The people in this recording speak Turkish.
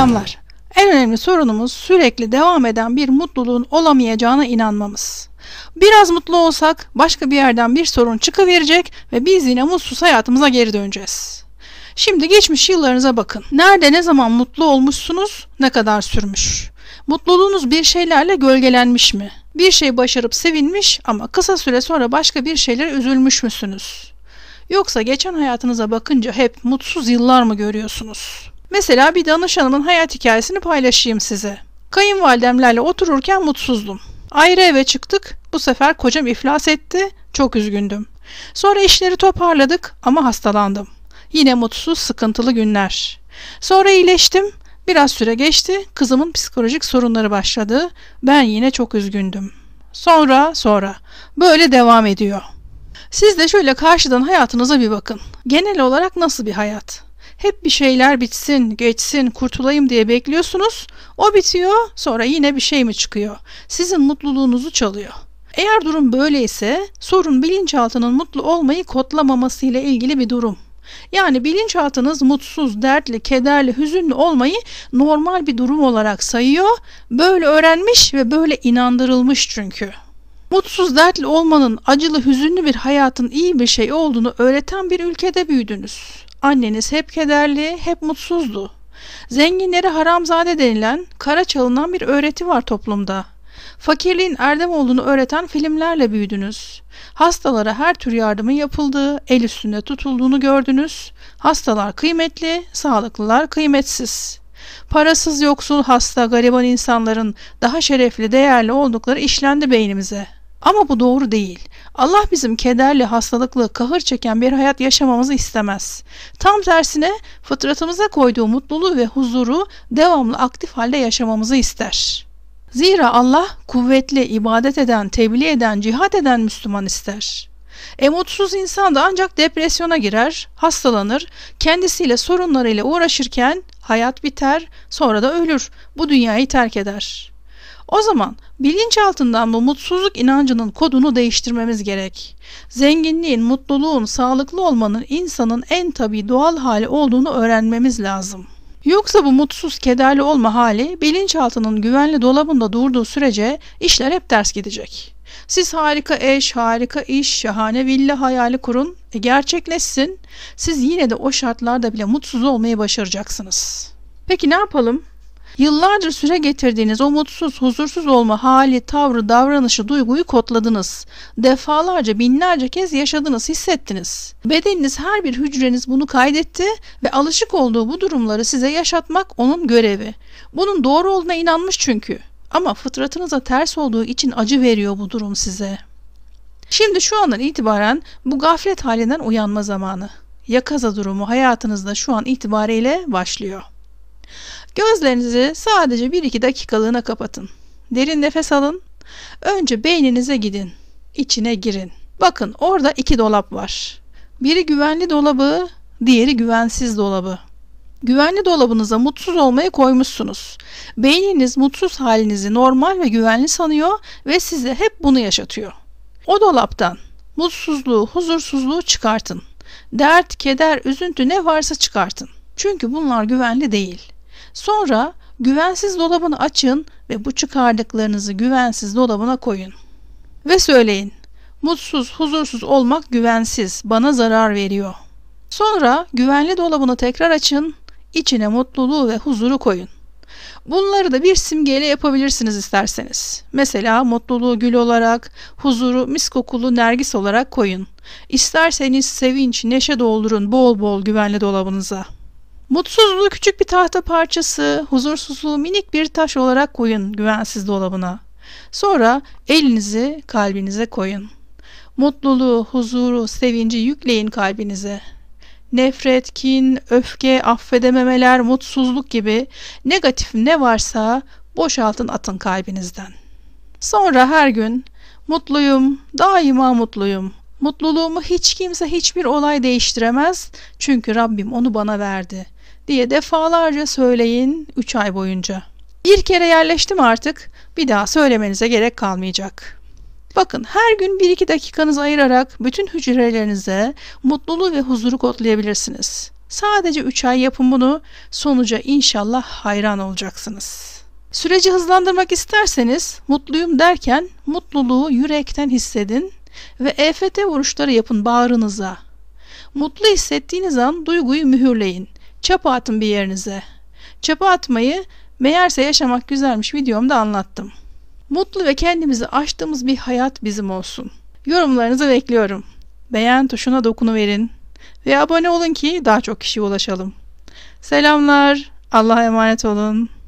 Selamlar. En önemli sorunumuz sürekli devam eden bir mutluluğun olamayacağına inanmamız. Biraz mutlu olsak başka bir yerden bir sorun çıkıverecek ve biz yine mutsuz hayatımıza geri döneceğiz. Şimdi geçmiş yıllarınıza bakın. Nerede ne zaman mutlu olmuşsunuz, ne kadar sürmüş? Mutluluğunuz bir şeylerle gölgelenmiş mi? Bir şey başarıp sevinmiş ama kısa süre sonra başka bir şeylere üzülmüş müsünüz? Yoksa geçen hayatınıza bakınca hep mutsuz yıllar mı görüyorsunuz? Mesela bir danışanımın hayat hikayesini paylaşayım size. Kayınvalidemlerle otururken mutsuzdum. Ayrı eve çıktık. Bu sefer kocam iflas etti. Çok üzgündüm. Sonra işleri toparladık ama hastalandım. Yine mutsuz, sıkıntılı günler. Sonra iyileştim. Biraz süre geçti. Kızımın psikolojik sorunları başladı. Ben yine çok üzgündüm. Sonra, sonra. Böyle devam ediyor. Siz de şöyle karşıdan hayatınıza bir bakın. Genel olarak nasıl bir hayat? Hep bir şeyler bitsin, geçsin, kurtulayım diye bekliyorsunuz. O bitiyor, sonra yine bir şey mi çıkıyor? Sizin mutluluğunuzu çalıyor. Eğer durum böyleyse sorun bilinçaltının mutlu olmayı kodlamaması ile ilgili bir durum. Yani bilinçaltınız mutsuz, dertli, kederli, hüzünlü olmayı normal bir durum olarak sayıyor. Böyle öğrenmiş ve böyle inandırılmış çünkü. Mutsuz, dertli olmanın acılı, hüzünlü bir hayatın iyi bir şey olduğunu öğreten bir ülkede büyüdünüz. Anneniz hep kederli, hep mutsuzdu. Zenginleri haramzade denilen, kara çalınan bir öğreti var toplumda. Fakirliğin erdem olduğunu öğreten filmlerle büyüdünüz. Hastalara her tür yardımın yapıldığı, el üstünde tutulduğunu gördünüz. Hastalar kıymetli, sağlıklılar kıymetsiz. Parasız, yoksul, hasta, gariban insanların daha şerefli, değerli oldukları işlendi beynimize.'' Ama bu doğru değil. Allah bizim kederli, hastalıklı, kahır çeken bir hayat yaşamamızı istemez. Tam tersine fıtratımıza koyduğu mutluluğu ve huzuru devamlı aktif halde yaşamamızı ister. Zira Allah kuvvetli, ibadet eden, tebliğ eden, cihat eden Müslüman ister. E insan da ancak depresyona girer, hastalanır, kendisiyle sorunlarıyla uğraşırken hayat biter, sonra da ölür, bu dünyayı terk eder.'' O zaman bilinçaltından bu mutsuzluk inancının kodunu değiştirmemiz gerek. Zenginliğin, mutluluğun, sağlıklı olmanın insanın en tabi doğal hali olduğunu öğrenmemiz lazım. Yoksa bu mutsuz, kederli olma hali bilinçaltının güvenli dolabında durduğu sürece işler hep ters gidecek. Siz harika eş, harika iş, şahane villa hayali kurun, e gerçekleşsin. Siz yine de o şartlarda bile mutsuz olmayı başaracaksınız. Peki ne yapalım? Yıllardır süre getirdiğiniz o mutsuz, huzursuz olma hali, tavrı, davranışı, duyguyu kodladınız. Defalarca, binlerce kez yaşadınız, hissettiniz. Bedeniniz, her bir hücreniz bunu kaydetti ve alışık olduğu bu durumları size yaşatmak onun görevi. Bunun doğru olduğuna inanmış çünkü. Ama fıtratınıza ters olduğu için acı veriyor bu durum size. Şimdi şu andan itibaren bu gaflet halinden uyanma zamanı. Yakaza durumu hayatınızda şu an itibariyle başlıyor. Gözlerinizi sadece 1-2 dakikalığına kapatın. Derin nefes alın. Önce beyninize gidin. İçine girin. Bakın orada iki dolap var. Biri güvenli dolabı, diğeri güvensiz dolabı. Güvenli dolabınıza mutsuz olmayı koymuşsunuz. Beyniniz mutsuz halinizi normal ve güvenli sanıyor ve size hep bunu yaşatıyor. O dolaptan mutsuzluğu, huzursuzluğu çıkartın. Dert, keder, üzüntü ne varsa çıkartın. Çünkü bunlar güvenli değil. Sonra güvensiz dolabını açın ve bu çıkardıklarınızı güvensiz dolabına koyun. Ve söyleyin. Mutsuz, huzursuz olmak güvensiz, bana zarar veriyor. Sonra güvenli dolabını tekrar açın, içine mutluluğu ve huzuru koyun. Bunları da bir simgeyle yapabilirsiniz isterseniz. Mesela mutluluğu gül olarak, huzuru mis kokulu nergis olarak koyun. İsterseniz sevinç, neşe doldurun bol bol güvenli dolabınıza.'' Mutsuzluğu küçük bir tahta parçası, huzursuzluğu minik bir taş olarak koyun güvensiz dolabına. Sonra elinizi kalbinize koyun. Mutluluğu, huzuru, sevinci yükleyin kalbinize. Nefret, kin, öfke, affedememeler, mutsuzluk gibi negatif ne varsa boşaltın atın kalbinizden. Sonra her gün mutluyum, daima mutluyum Mutluluğumu hiç kimse hiçbir olay değiştiremez çünkü Rabbim onu bana verdi diye defalarca söyleyin 3 ay boyunca. Bir kere yerleştim artık bir daha söylemenize gerek kalmayacak. Bakın her gün 1-2 dakikanız ayırarak bütün hücrelerinize mutluluğu ve huzuru kodlayabilirsiniz. Sadece 3 ay yapın bunu sonuca inşallah hayran olacaksınız. Süreci hızlandırmak isterseniz mutluyum derken mutluluğu yürekten hissedin ve EFT vuruşları yapın bağrınıza. Mutlu hissettiğiniz an duyguyu mühürleyin. Çapa atın bir yerinize. Çapa atmayı meğerse yaşamak güzelmiş videomda anlattım. Mutlu ve kendimizi açtığımız bir hayat bizim olsun. Yorumlarınızı bekliyorum. Beğen tuşuna dokunuverin ve abone olun ki daha çok kişiye ulaşalım. Selamlar, Allah'a emanet olun.